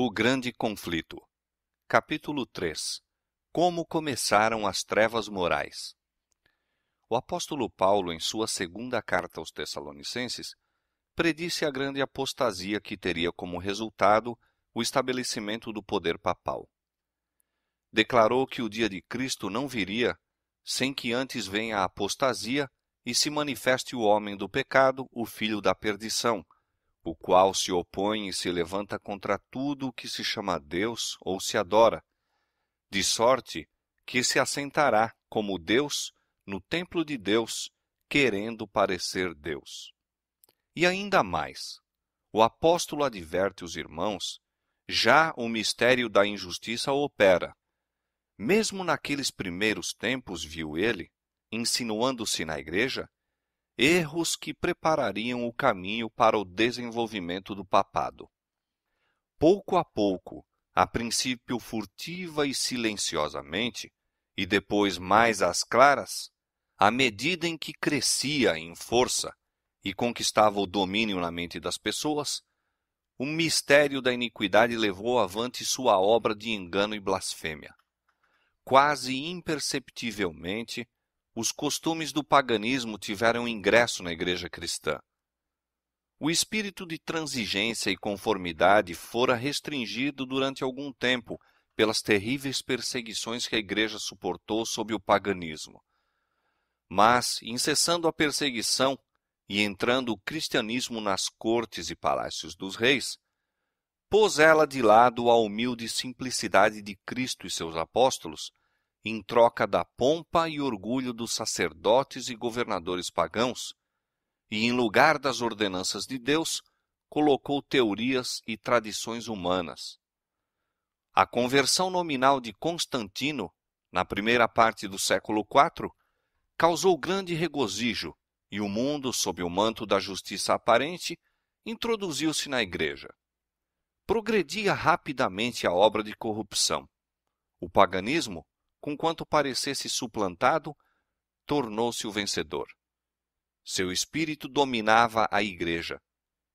O Grande Conflito Capítulo 3 Como começaram as trevas morais O apóstolo Paulo, em sua segunda carta aos Tessalonicenses, predisse a grande apostasia que teria como resultado o estabelecimento do poder papal. Declarou que o dia de Cristo não viria sem que antes venha a apostasia e se manifeste o homem do pecado, o filho da perdição – o qual se opõe e se levanta contra tudo o que se chama Deus ou se adora, de sorte que se assentará como Deus no templo de Deus, querendo parecer Deus. E ainda mais, o apóstolo adverte os irmãos: já o mistério da injustiça opera. Mesmo naqueles primeiros tempos, viu ele, insinuando-se na igreja, erros que preparariam o caminho para o desenvolvimento do papado. Pouco a pouco, a princípio furtiva e silenciosamente, e depois mais às claras, à medida em que crescia em força e conquistava o domínio na mente das pessoas, o mistério da iniquidade levou avante sua obra de engano e blasfêmia. Quase imperceptivelmente, os costumes do paganismo tiveram ingresso na Igreja cristã. O espírito de transigência e conformidade fora restringido durante algum tempo pelas terríveis perseguições que a Igreja suportou sob o paganismo. Mas, incessando a perseguição e entrando o cristianismo nas cortes e palácios dos reis, pôs ela de lado a humilde simplicidade de Cristo e seus apóstolos em troca da pompa e orgulho dos sacerdotes e governadores pagãos, e em lugar das ordenanças de Deus, colocou teorias e tradições humanas. A conversão nominal de Constantino, na primeira parte do século IV, causou grande regozijo, e o mundo, sob o manto da justiça aparente, introduziu-se na Igreja. Progredia rapidamente a obra de corrupção. O paganismo com quanto parecesse suplantado, tornou-se o vencedor. Seu espírito dominava a Igreja.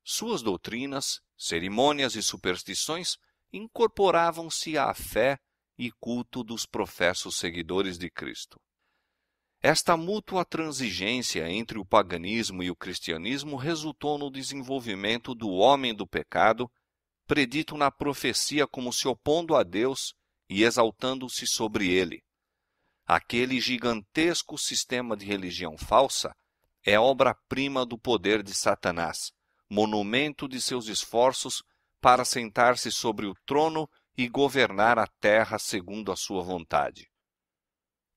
Suas doutrinas, cerimônias e superstições incorporavam-se à fé e culto dos professos seguidores de Cristo. Esta mútua transigência entre o paganismo e o cristianismo resultou no desenvolvimento do homem do pecado, predito na profecia como se opondo a Deus e exaltando-se sobre ele. Aquele gigantesco sistema de religião falsa é obra-prima do poder de Satanás, monumento de seus esforços para sentar-se sobre o trono e governar a terra segundo a sua vontade.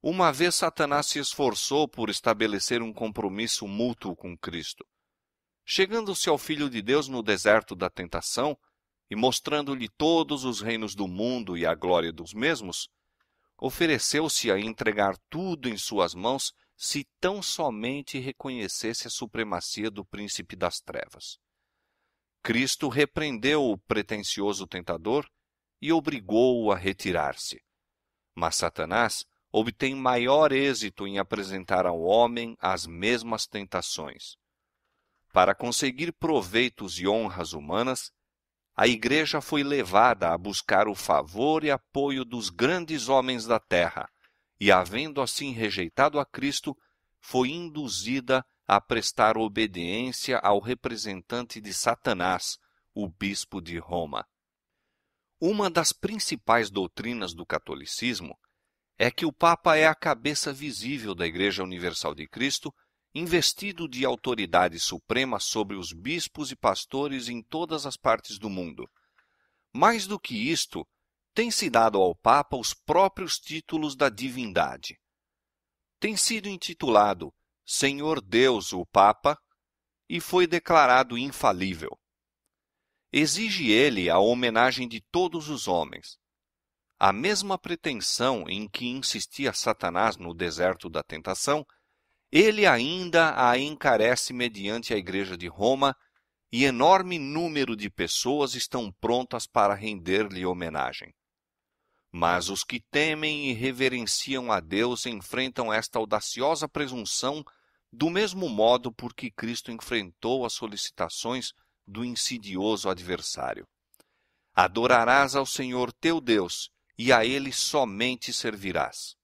Uma vez Satanás se esforçou por estabelecer um compromisso mútuo com Cristo. Chegando-se ao Filho de Deus no deserto da tentação, e mostrando-lhe todos os reinos do mundo e a glória dos mesmos, ofereceu-se a entregar tudo em suas mãos se tão somente reconhecesse a supremacia do príncipe das trevas. Cristo repreendeu o pretensioso tentador e obrigou-o a retirar-se. Mas Satanás obtém maior êxito em apresentar ao homem as mesmas tentações. Para conseguir proveitos e honras humanas, a Igreja foi levada a buscar o favor e apoio dos grandes homens da terra, e, havendo assim rejeitado a Cristo, foi induzida a prestar obediência ao representante de Satanás, o bispo de Roma. Uma das principais doutrinas do catolicismo é que o Papa é a cabeça visível da Igreja Universal de Cristo investido de autoridade suprema sobre os bispos e pastores em todas as partes do mundo. Mais do que isto, tem-se dado ao Papa os próprios títulos da divindade. Tem sido intitulado Senhor Deus o Papa e foi declarado infalível. Exige ele a homenagem de todos os homens. A mesma pretensão em que insistia Satanás no deserto da tentação ele ainda a encarece mediante a Igreja de Roma, e enorme número de pessoas estão prontas para render-lhe homenagem. Mas os que temem e reverenciam a Deus enfrentam esta audaciosa presunção do mesmo modo por que Cristo enfrentou as solicitações do insidioso adversário. Adorarás ao Senhor teu Deus, e a ele somente servirás.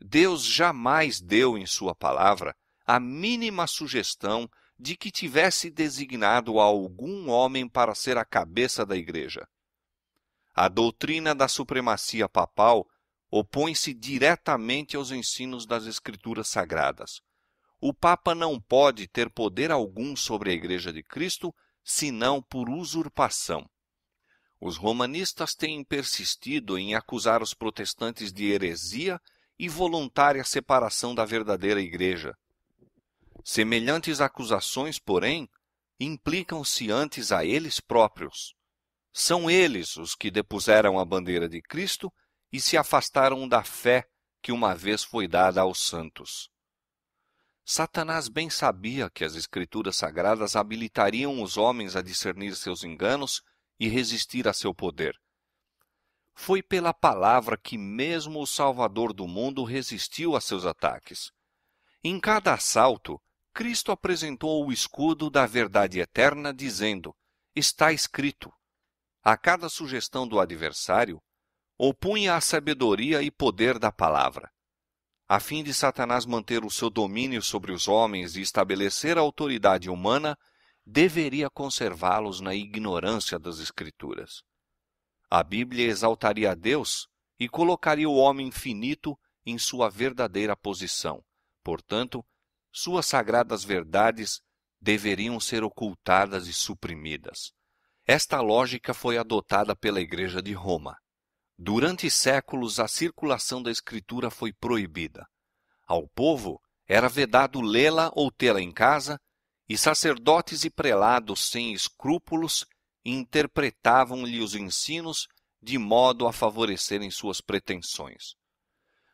Deus jamais deu em sua palavra a mínima sugestão de que tivesse designado a algum homem para ser a cabeça da igreja. A doutrina da supremacia papal opõe-se diretamente aos ensinos das Escrituras Sagradas. O Papa não pode ter poder algum sobre a Igreja de Cristo senão por usurpação. Os romanistas têm persistido em acusar os protestantes de heresia e voluntária separação da verdadeira Igreja. Semelhantes acusações, porém, implicam-se antes a eles próprios. São eles os que depuseram a bandeira de Cristo e se afastaram da fé que uma vez foi dada aos santos. Satanás bem sabia que as Escrituras Sagradas habilitariam os homens a discernir seus enganos e resistir a seu poder foi pela palavra que mesmo o Salvador do mundo resistiu a seus ataques. Em cada assalto, Cristo apresentou o escudo da verdade eterna, dizendo: Está escrito. A cada sugestão do adversário, opunha a sabedoria e poder da palavra. A fim de Satanás manter o seu domínio sobre os homens e estabelecer a autoridade humana, deveria conservá-los na ignorância das Escrituras. A Bíblia exaltaria a Deus e colocaria o homem finito em sua verdadeira posição. Portanto, suas sagradas verdades deveriam ser ocultadas e suprimidas. Esta lógica foi adotada pela Igreja de Roma. Durante séculos, a circulação da Escritura foi proibida. Ao povo era vedado lê-la ou tê-la em casa, e sacerdotes e prelados sem escrúpulos interpretavam-lhe os ensinos de modo a favorecerem suas pretensões.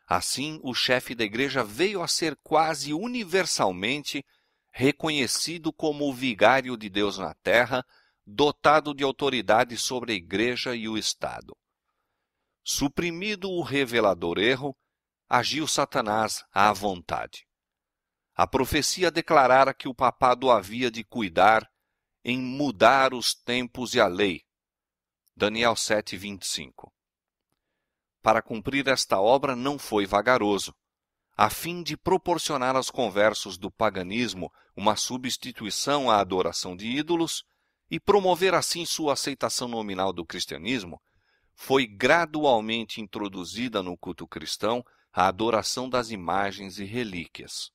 Assim, o chefe da igreja veio a ser quase universalmente reconhecido como o vigário de Deus na terra, dotado de autoridade sobre a igreja e o Estado. Suprimido o revelador erro, agiu Satanás à vontade. A profecia declarara que o papado havia de cuidar em mudar os tempos e a lei. Daniel 7:25. Para cumprir esta obra não foi vagaroso, a fim de proporcionar aos conversos do paganismo uma substituição à adoração de ídolos e promover assim sua aceitação nominal do cristianismo, foi gradualmente introduzida no culto cristão a adoração das imagens e relíquias.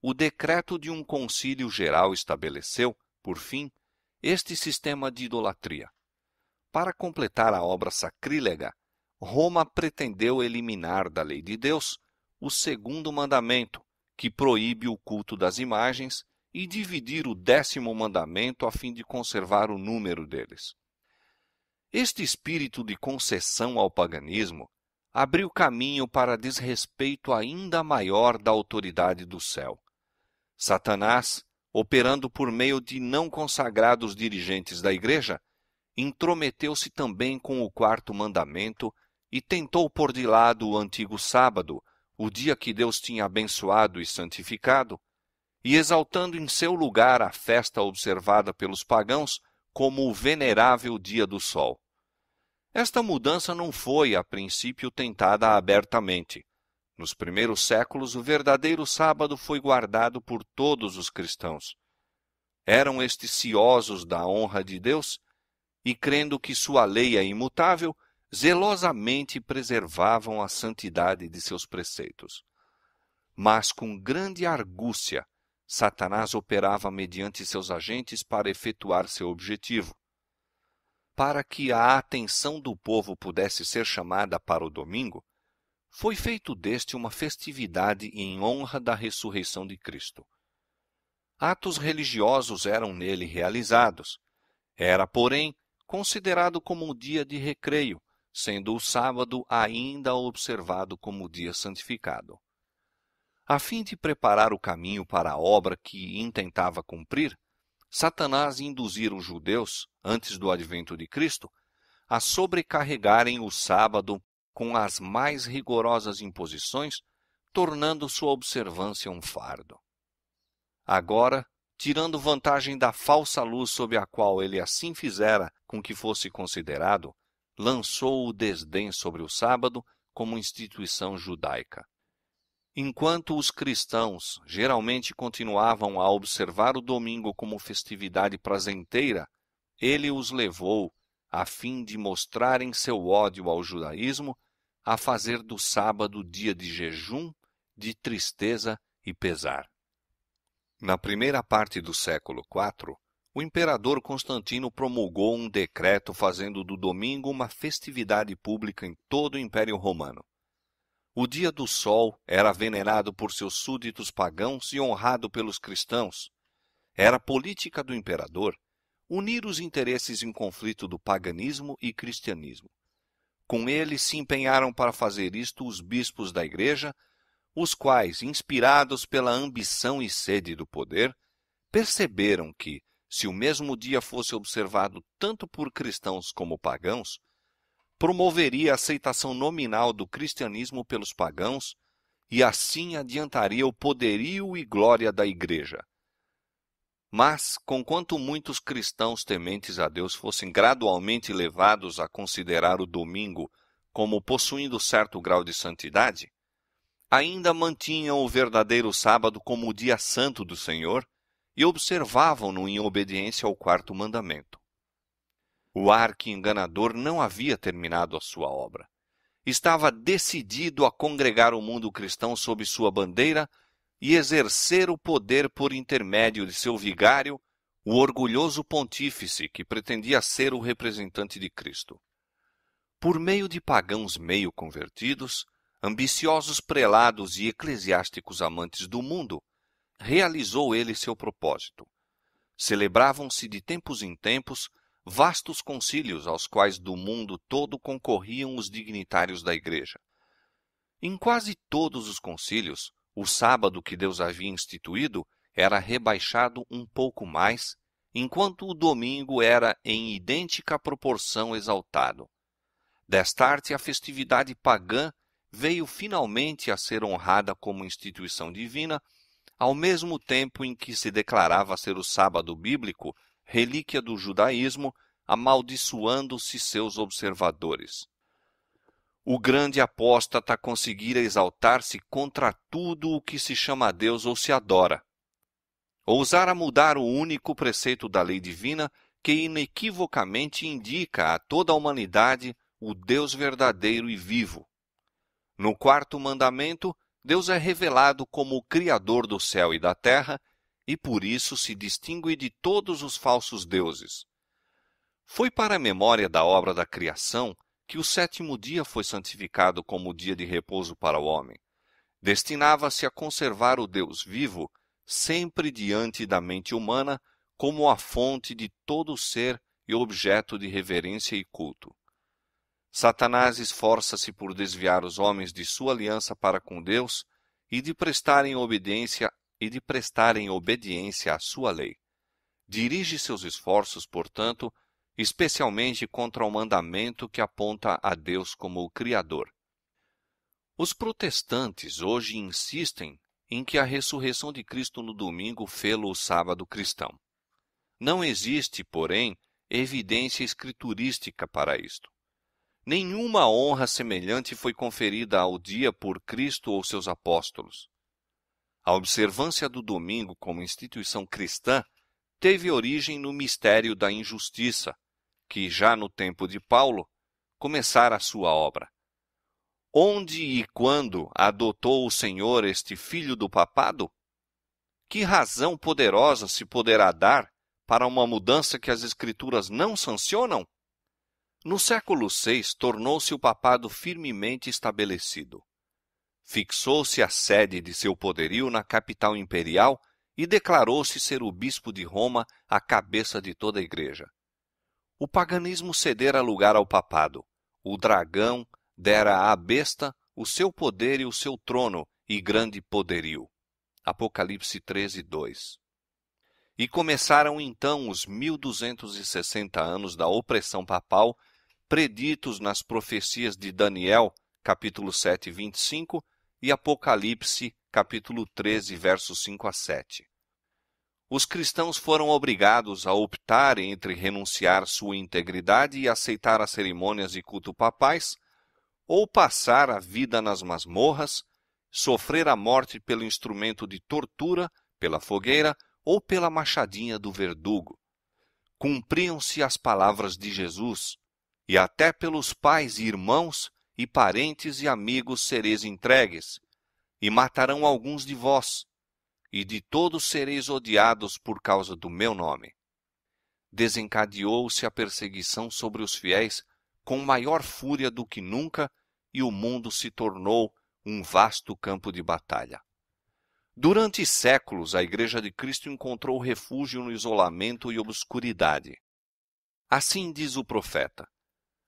O decreto de um concílio geral estabeleceu por fim, este sistema de idolatria. Para completar a obra sacrílega, Roma pretendeu eliminar da lei de Deus o segundo mandamento, que proíbe o culto das imagens, e dividir o décimo mandamento a fim de conservar o número deles. Este espírito de concessão ao paganismo abriu caminho para desrespeito ainda maior da autoridade do céu. Satanás operando por meio de não consagrados dirigentes da Igreja, intrometeu-se também com o quarto mandamento e tentou pôr de lado o antigo sábado, o dia que Deus tinha abençoado e santificado, e exaltando em seu lugar a festa observada pelos pagãos como o venerável dia do sol. Esta mudança não foi, a princípio, tentada abertamente. Nos primeiros séculos, o verdadeiro sábado foi guardado por todos os cristãos. Eram estes ciosos da honra de Deus e, crendo que sua lei é imutável, zelosamente preservavam a santidade de seus preceitos. Mas com grande argúcia, Satanás operava mediante seus agentes para efetuar seu objetivo. Para que a atenção do povo pudesse ser chamada para o domingo, foi feito deste uma festividade em honra da ressurreição de Cristo. Atos religiosos eram nele realizados. Era, porém, considerado como um dia de recreio, sendo o sábado ainda observado como dia santificado. A fim de preparar o caminho para a obra que intentava cumprir, Satanás induzira os judeus, antes do advento de Cristo, a sobrecarregarem o sábado com as mais rigorosas imposições, tornando sua observância um fardo. Agora, tirando vantagem da falsa luz sob a qual ele assim fizera com que fosse considerado, lançou o desdém sobre o sábado como instituição judaica. Enquanto os cristãos geralmente continuavam a observar o domingo como festividade prazenteira, ele os levou, a fim de mostrarem seu ódio ao judaísmo, a fazer do sábado dia de jejum, de tristeza e pesar. Na primeira parte do século IV, o imperador Constantino promulgou um decreto fazendo do domingo uma festividade pública em todo o Império Romano. O dia do sol era venerado por seus súditos pagãos e honrado pelos cristãos. Era política do imperador unir os interesses em conflito do paganismo e cristianismo. Com ele se empenharam para fazer isto os bispos da Igreja, os quais, inspirados pela ambição e sede do poder, perceberam que, se o mesmo dia fosse observado tanto por cristãos como pagãos, promoveria a aceitação nominal do cristianismo pelos pagãos e assim adiantaria o poderio e glória da Igreja. Mas, conquanto muitos cristãos tementes a Deus fossem gradualmente levados a considerar o domingo como possuindo certo grau de santidade, ainda mantinham o verdadeiro sábado como o dia santo do Senhor e observavam-no em obediência ao quarto mandamento. O arque-enganador não havia terminado a sua obra. Estava decidido a congregar o mundo cristão sob sua bandeira e exercer o poder por intermédio de seu vigário, o orgulhoso pontífice que pretendia ser o representante de Cristo. Por meio de pagãos meio convertidos, ambiciosos prelados e eclesiásticos amantes do mundo, realizou ele seu propósito. Celebravam-se de tempos em tempos vastos concílios aos quais do mundo todo concorriam os dignitários da Igreja. Em quase todos os concílios, o sábado que Deus havia instituído era rebaixado um pouco mais, enquanto o domingo era em idêntica proporção exaltado. Desta arte, a festividade pagã veio finalmente a ser honrada como instituição divina, ao mesmo tempo em que se declarava ser o sábado bíblico, relíquia do judaísmo, amaldiçoando-se seus observadores o grande apóstata conseguira exaltar-se contra tudo o que se chama a Deus ou se adora. Ousara mudar o único preceito da lei divina que inequivocamente indica a toda a humanidade o Deus verdadeiro e vivo. No quarto mandamento, Deus é revelado como o Criador do céu e da terra e por isso se distingue de todos os falsos deuses. Foi para a memória da obra da criação que o sétimo dia foi santificado como dia de repouso para o homem. Destinava-se a conservar o Deus vivo sempre diante da mente humana como a fonte de todo ser e objeto de reverência e culto. Satanás esforça-se por desviar os homens de sua aliança para com Deus e de prestarem obediência e de prestarem obediência à sua lei. Dirige seus esforços, portanto, especialmente contra o mandamento que aponta a Deus como o Criador. Os protestantes hoje insistem em que a ressurreição de Cristo no domingo fê-lo o sábado cristão. Não existe, porém, evidência escriturística para isto. Nenhuma honra semelhante foi conferida ao dia por Cristo ou seus apóstolos. A observância do domingo como instituição cristã teve origem no mistério da injustiça, que já no tempo de Paulo começara a sua obra. Onde e quando adotou o Senhor este filho do papado? Que razão poderosa se poderá dar para uma mudança que as Escrituras não sancionam? No século VI, tornou-se o papado firmemente estabelecido. Fixou-se a sede de seu poderio na capital imperial e declarou-se ser o bispo de Roma, a cabeça de toda a Igreja. O paganismo cedera lugar ao papado. O dragão dera à besta o seu poder e o seu trono e grande poderio. Apocalipse 13, 2. E começaram então os 1260 anos da opressão papal, preditos nas profecias de Daniel, capítulo 7, 25, e Apocalipse, capítulo 13, versos 5 a 7 os cristãos foram obrigados a optar entre renunciar sua integridade e aceitar as cerimônias e culto papais, ou passar a vida nas masmorras, sofrer a morte pelo instrumento de tortura, pela fogueira ou pela machadinha do verdugo. Cumpriam-se as palavras de Jesus, e até pelos pais e irmãos e parentes e amigos sereis entregues, e matarão alguns de vós, e de todos sereis odiados por causa do meu nome. Desencadeou-se a perseguição sobre os fiéis com maior fúria do que nunca, e o mundo se tornou um vasto campo de batalha. Durante séculos, a Igreja de Cristo encontrou refúgio no isolamento e obscuridade. Assim diz o profeta: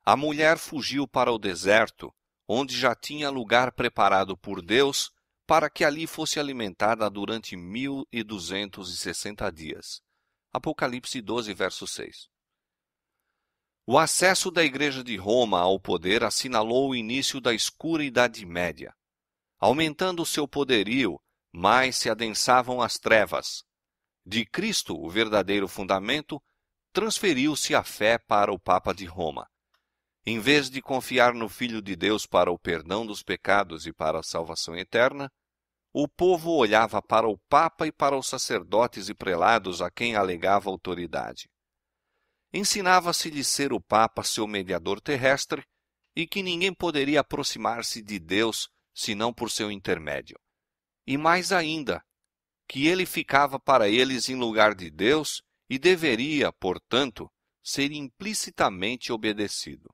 A mulher fugiu para o deserto, onde já tinha lugar preparado por Deus para que ali fosse alimentada durante 1260 dias. Apocalipse 12, verso 6. O acesso da Igreja de Roma ao poder assinalou o início da escura Idade Média. Aumentando seu poderio, mais se adensavam as trevas. De Cristo, o verdadeiro fundamento, transferiu-se a fé para o Papa de Roma. Em vez de confiar no Filho de Deus para o perdão dos pecados e para a salvação eterna, o povo olhava para o Papa e para os sacerdotes e prelados a quem alegava autoridade. Ensinava-se-lhe ser o Papa seu mediador terrestre e que ninguém poderia aproximar-se de Deus senão por seu intermédio. E mais ainda, que ele ficava para eles em lugar de Deus e deveria, portanto, ser implicitamente obedecido.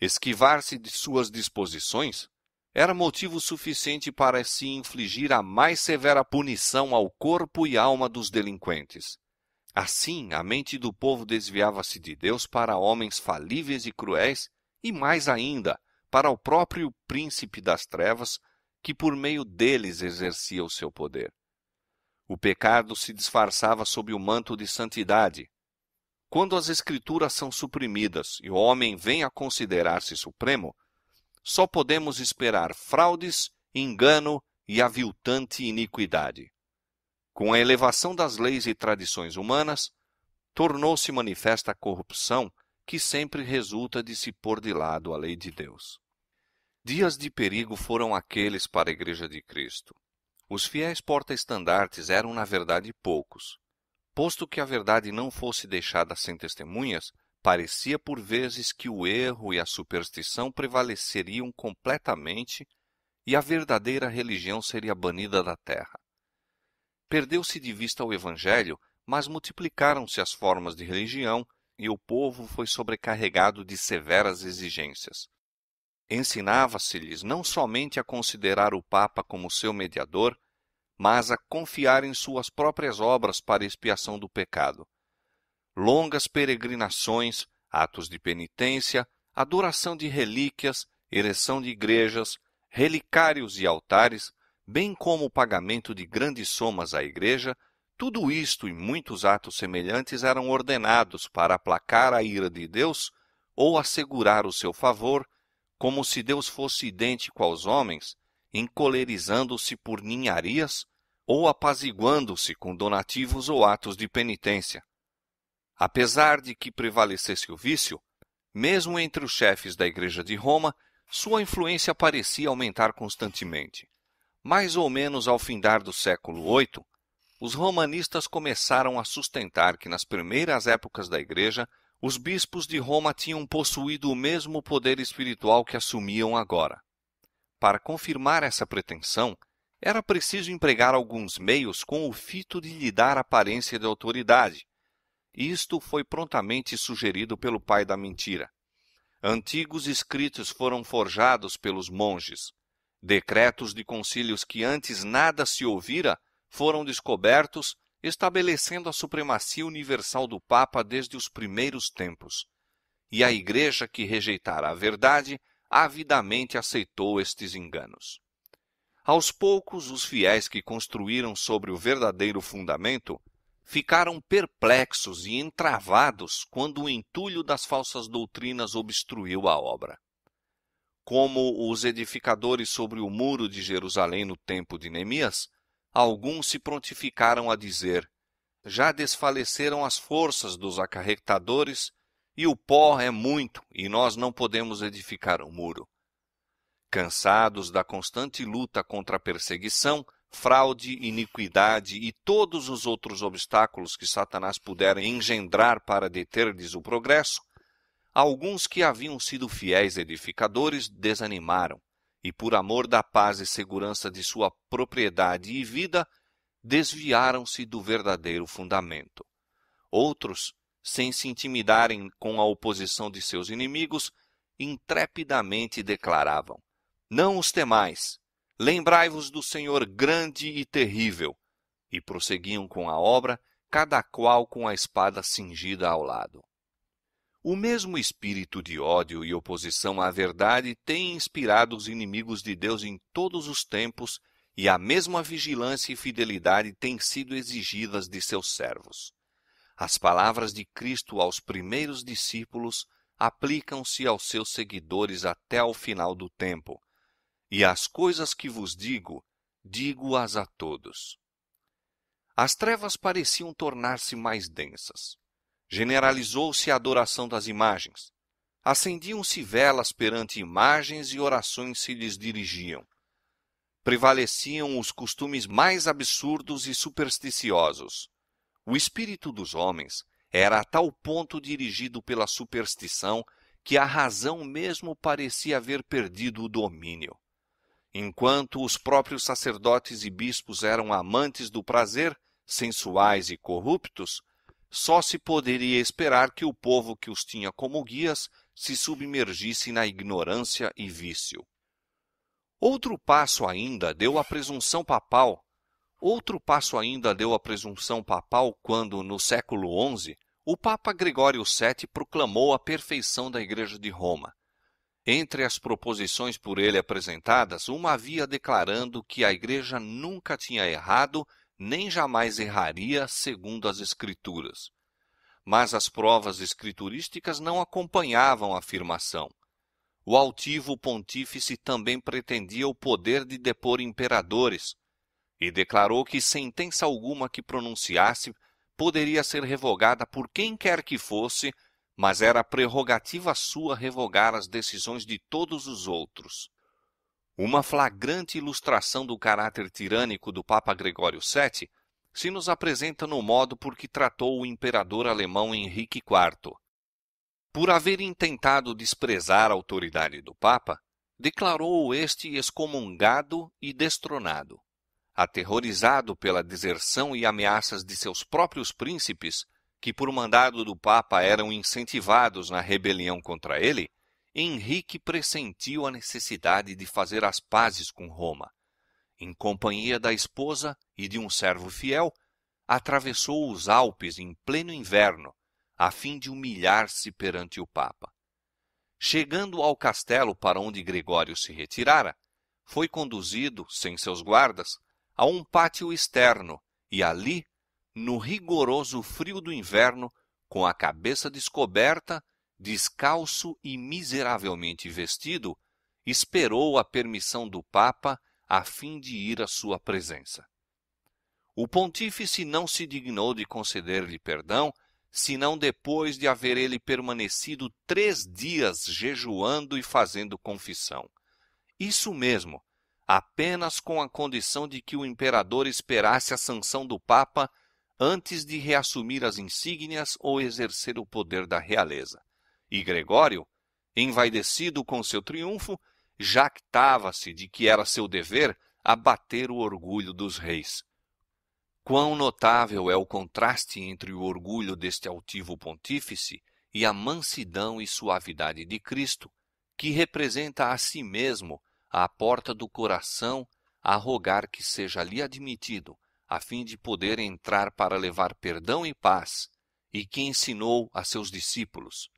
Esquivar-se de suas disposições era motivo suficiente para se infligir a mais severa punição ao corpo e alma dos delinquentes. Assim, a mente do povo desviava-se de Deus para homens falíveis e cruéis, e mais ainda, para o próprio príncipe das trevas, que por meio deles exercia o seu poder. O pecado se disfarçava sob o manto de santidade. Quando as escrituras são suprimidas e o homem vem a considerar-se supremo, só podemos esperar fraudes, engano e aviltante iniquidade. Com a elevação das leis e tradições humanas, tornou-se manifesta a corrupção que sempre resulta de se pôr de lado a lei de Deus. Dias de perigo foram aqueles para a Igreja de Cristo. Os fiéis porta-estandartes eram, na verdade, poucos. Posto que a verdade não fosse deixada sem testemunhas, Parecia por vezes que o erro e a superstição prevaleceriam completamente e a verdadeira religião seria banida da terra. Perdeu-se de vista o Evangelho, mas multiplicaram-se as formas de religião e o povo foi sobrecarregado de severas exigências. Ensinava-se-lhes não somente a considerar o Papa como seu mediador, mas a confiar em suas próprias obras para expiação do pecado longas peregrinações, atos de penitência, adoração de relíquias, ereção de igrejas, relicários e altares, bem como o pagamento de grandes somas à igreja, tudo isto e muitos atos semelhantes eram ordenados para aplacar a ira de Deus ou assegurar o seu favor, como se Deus fosse idêntico aos homens, encolerizando-se por ninharias ou apaziguando-se com donativos ou atos de penitência. Apesar de que prevalecesse o vício, mesmo entre os chefes da Igreja de Roma, sua influência parecia aumentar constantemente. Mais ou menos ao findar do século VIII, os romanistas começaram a sustentar que nas primeiras épocas da Igreja, os bispos de Roma tinham possuído o mesmo poder espiritual que assumiam agora. Para confirmar essa pretensão, era preciso empregar alguns meios com o fito de lhe dar aparência de autoridade, isto foi prontamente sugerido pelo pai da mentira. Antigos escritos foram forjados pelos monges. Decretos de concílios que antes nada se ouvira foram descobertos, estabelecendo a supremacia universal do Papa desde os primeiros tempos. E a Igreja que rejeitara a verdade avidamente aceitou estes enganos. Aos poucos, os fiéis que construíram sobre o verdadeiro fundamento ficaram perplexos e entravados quando o entulho das falsas doutrinas obstruiu a obra. Como os edificadores sobre o muro de Jerusalém no tempo de Neemias, alguns se prontificaram a dizer: Já desfaleceram as forças dos acarretadores, e o pó é muito, e nós não podemos edificar o um muro. Cansados da constante luta contra a perseguição, fraude, iniquidade e todos os outros obstáculos que Satanás pudera engendrar para deter-lhes o progresso, alguns que haviam sido fiéis edificadores desanimaram e, por amor da paz e segurança de sua propriedade e vida, desviaram-se do verdadeiro fundamento. Outros, sem se intimidarem com a oposição de seus inimigos, intrepidamente declaravam: Não os temais, Lembrai-vos do Senhor grande e terrível. E prosseguiam com a obra, cada qual com a espada cingida ao lado. O mesmo espírito de ódio e oposição à verdade tem inspirado os inimigos de Deus em todos os tempos, e a mesma vigilância e fidelidade têm sido exigidas de seus servos. As palavras de Cristo aos primeiros discípulos aplicam-se aos seus seguidores até ao final do tempo, e as coisas que vos digo, digo-as a todos. As trevas pareciam tornar-se mais densas. Generalizou-se a adoração das imagens. Acendiam-se velas perante imagens e orações se lhes dirigiam. Prevaleciam os costumes mais absurdos e supersticiosos. O espírito dos homens era a tal ponto dirigido pela superstição que a razão mesmo parecia haver perdido o domínio enquanto os próprios sacerdotes e bispos eram amantes do prazer, sensuais e corruptos, só se poderia esperar que o povo que os tinha como guias se submergisse na ignorância e vício. Outro passo ainda deu a presunção papal. Outro passo ainda deu a presunção papal quando, no século XI, o Papa Gregório VII proclamou a perfeição da Igreja de Roma. Entre as proposições por ele apresentadas, uma havia declarando que a Igreja nunca tinha errado, nem jamais erraria, segundo as Escrituras. Mas as provas escriturísticas não acompanhavam a afirmação. O altivo pontífice também pretendia o poder de depor imperadores, e declarou que sentença alguma que pronunciasse poderia ser revogada por quem quer que fosse mas era prerrogativa sua revogar as decisões de todos os outros. Uma flagrante ilustração do caráter tirânico do Papa Gregório VII se nos apresenta no modo por que tratou o imperador alemão Henrique IV. Por haver intentado desprezar a autoridade do Papa, declarou-o este excomungado e destronado. Aterrorizado pela deserção e ameaças de seus próprios príncipes, que por mandado do Papa eram incentivados na rebelião contra ele, Henrique pressentiu a necessidade de fazer as pazes com Roma. Em companhia da esposa e de um servo fiel, atravessou os Alpes em pleno inverno, a fim de humilhar-se perante o Papa. Chegando ao castelo para onde Gregório se retirara, foi conduzido, sem seus guardas, a um pátio externo e ali no rigoroso frio do inverno, com a cabeça descoberta, descalço e miseravelmente vestido, esperou a permissão do Papa a fim de ir à sua presença. O pontífice não se dignou de conceder-lhe perdão, senão depois de haver ele permanecido três dias jejuando e fazendo confissão. Isso mesmo, apenas com a condição de que o imperador esperasse a sanção do Papa antes de reassumir as insígnias ou exercer o poder da realeza. E Gregório, envaidecido com seu triunfo, jactava-se de que era seu dever abater o orgulho dos reis. Quão notável é o contraste entre o orgulho deste altivo pontífice e a mansidão e suavidade de Cristo, que representa a si mesmo à porta do coração a rogar que seja lhe admitido a fim de poder entrar para levar perdão e paz, e que ensinou a seus discípulos: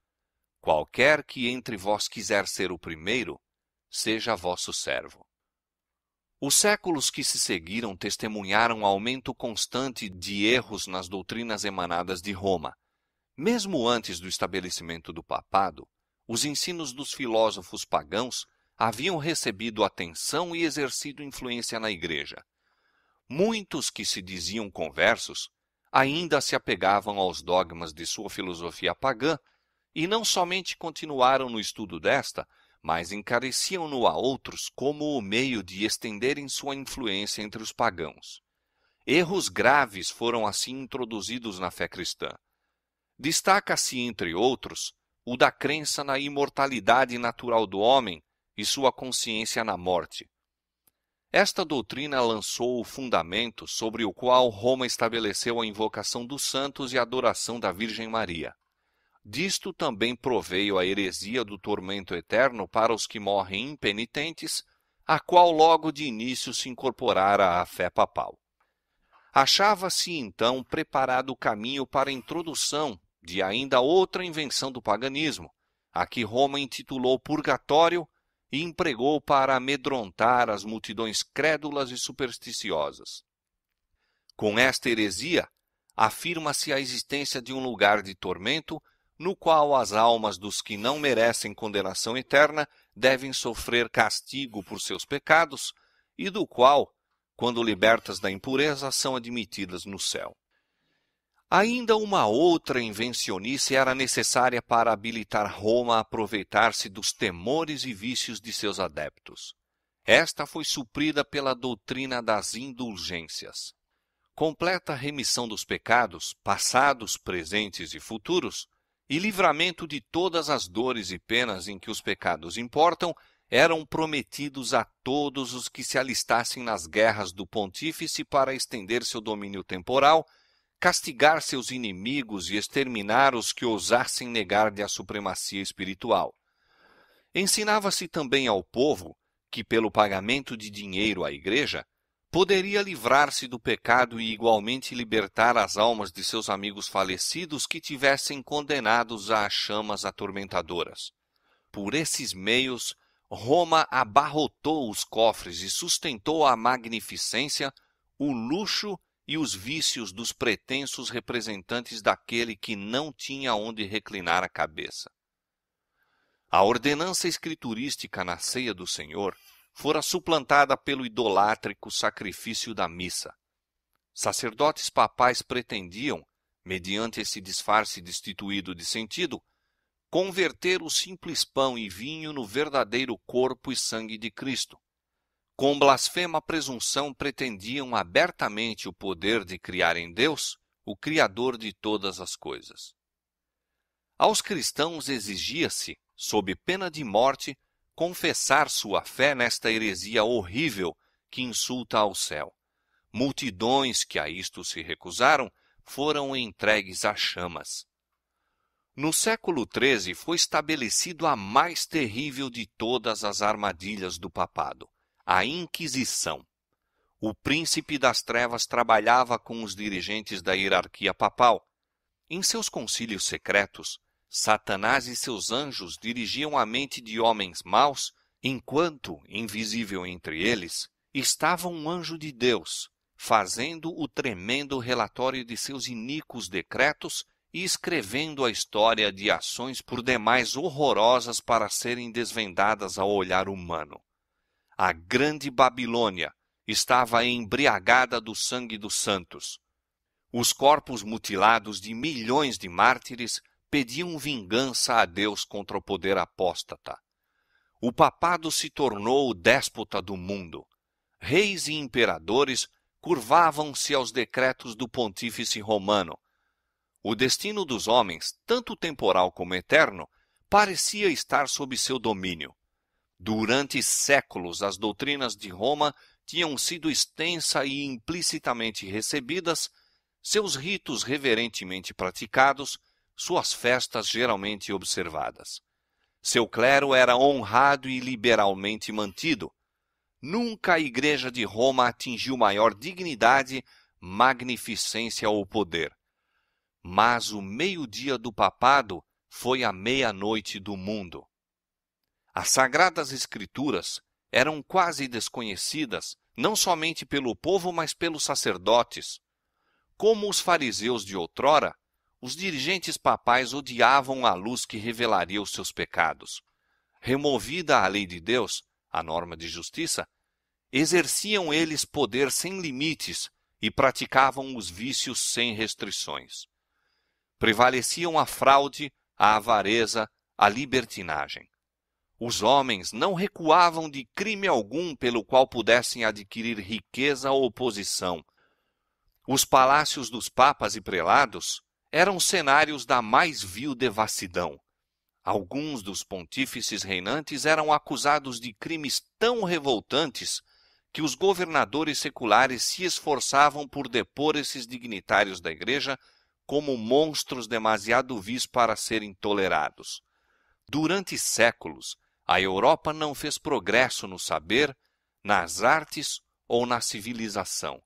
Qualquer que entre vós quiser ser o primeiro, seja vosso servo. Os séculos que se seguiram testemunharam aumento constante de erros nas doutrinas emanadas de Roma. Mesmo antes do estabelecimento do papado, os ensinos dos filósofos pagãos haviam recebido atenção e exercido influência na Igreja muitos que se diziam conversos ainda se apegavam aos dogmas de sua filosofia pagã e não somente continuaram no estudo desta, mas encareciam-no a outros como o meio de estenderem sua influência entre os pagãos. Erros graves foram assim introduzidos na fé cristã. Destaca-se, entre outros, o da crença na imortalidade natural do homem e sua consciência na morte, esta doutrina lançou o fundamento sobre o qual Roma estabeleceu a invocação dos santos e a adoração da Virgem Maria. Disto também proveio a heresia do tormento eterno para os que morrem impenitentes, a qual logo de início se incorporara à fé papal. Achava-se então preparado o caminho para a introdução de ainda outra invenção do paganismo, a que Roma intitulou Purgatório e empregou para amedrontar as multidões crédulas e supersticiosas. Com esta heresia, afirma-se a existência de um lugar de tormento no qual as almas dos que não merecem condenação eterna devem sofrer castigo por seus pecados e do qual, quando libertas da impureza, são admitidas no céu. Ainda uma outra invencionice era necessária para habilitar Roma a aproveitar-se dos temores e vícios de seus adeptos. Esta foi suprida pela doutrina das indulgências. Completa remissão dos pecados, passados, presentes e futuros, e livramento de todas as dores e penas em que os pecados importam, eram prometidos a todos os que se alistassem nas guerras do pontífice para estender seu domínio temporal castigar seus inimigos e exterminar os que ousassem negar-lhe a supremacia espiritual. Ensinava-se também ao povo que, pelo pagamento de dinheiro à Igreja, poderia livrar-se do pecado e igualmente libertar as almas de seus amigos falecidos que tivessem condenados às chamas atormentadoras. Por esses meios, Roma abarrotou os cofres e sustentou a magnificência, o luxo e os vícios dos pretensos representantes daquele que não tinha onde reclinar a cabeça. A ordenança escriturística na ceia do Senhor fora suplantada pelo idolátrico sacrifício da missa. Sacerdotes papais pretendiam, mediante esse disfarce destituído de sentido, converter o simples pão e vinho no verdadeiro corpo e sangue de Cristo, com blasfema presunção pretendiam abertamente o poder de criar em Deus o Criador de todas as coisas. Aos cristãos exigia-se, sob pena de morte, confessar sua fé nesta heresia horrível que insulta ao céu. Multidões que a isto se recusaram foram entregues às chamas. No século XIII foi estabelecido a mais terrível de todas as armadilhas do papado, a Inquisição. O príncipe das trevas trabalhava com os dirigentes da hierarquia papal. Em seus concílios secretos, Satanás e seus anjos dirigiam a mente de homens maus, enquanto, invisível entre eles, estava um anjo de Deus, fazendo o tremendo relatório de seus iníquos decretos e escrevendo a história de ações por demais horrorosas para serem desvendadas ao olhar humano a grande Babilônia estava embriagada do sangue dos santos. Os corpos mutilados de milhões de mártires pediam vingança a Deus contra o poder apóstata. O papado se tornou o déspota do mundo. Reis e imperadores curvavam-se aos decretos do pontífice romano. O destino dos homens, tanto temporal como eterno, parecia estar sob seu domínio. Durante séculos, as doutrinas de Roma tinham sido extensa e implicitamente recebidas, seus ritos reverentemente praticados, suas festas geralmente observadas. Seu clero era honrado e liberalmente mantido. Nunca a Igreja de Roma atingiu maior dignidade, magnificência ou poder. Mas o meio-dia do papado foi a meia-noite do mundo. As Sagradas Escrituras eram quase desconhecidas, não somente pelo povo, mas pelos sacerdotes. Como os fariseus de outrora, os dirigentes papais odiavam a luz que revelaria os seus pecados. Removida a lei de Deus, a norma de justiça, exerciam eles poder sem limites e praticavam os vícios sem restrições. Prevaleciam a fraude, a avareza, a libertinagem. Os homens não recuavam de crime algum pelo qual pudessem adquirir riqueza ou posição. Os palácios dos papas e prelados eram cenários da mais vil devassidão. Alguns dos pontífices reinantes eram acusados de crimes tão revoltantes que os governadores seculares se esforçavam por depor esses dignitários da Igreja como monstros demasiado vis para serem tolerados. Durante séculos, a Europa não fez progresso no saber, nas artes ou na civilização.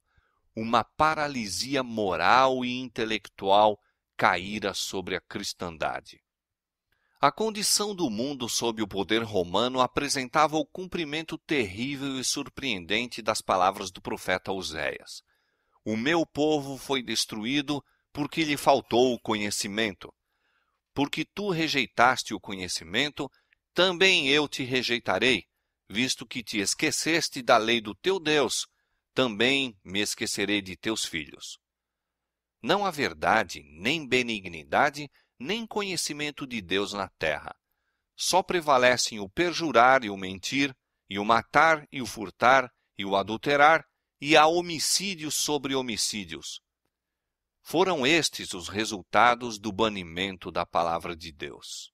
Uma paralisia moral e intelectual caíra sobre a cristandade. A condição do mundo sob o poder romano apresentava o cumprimento terrível e surpreendente das palavras do profeta Oséias. O meu povo foi destruído porque lhe faltou o conhecimento. Porque tu rejeitaste o conhecimento, também eu te rejeitarei, visto que te esqueceste da lei do teu Deus, também me esquecerei de teus filhos. Não há verdade, nem benignidade, nem conhecimento de Deus na terra. Só prevalecem o perjurar e o mentir, e o matar e o furtar, e o adulterar, e há homicídios sobre homicídios. Foram estes os resultados do banimento da palavra de Deus.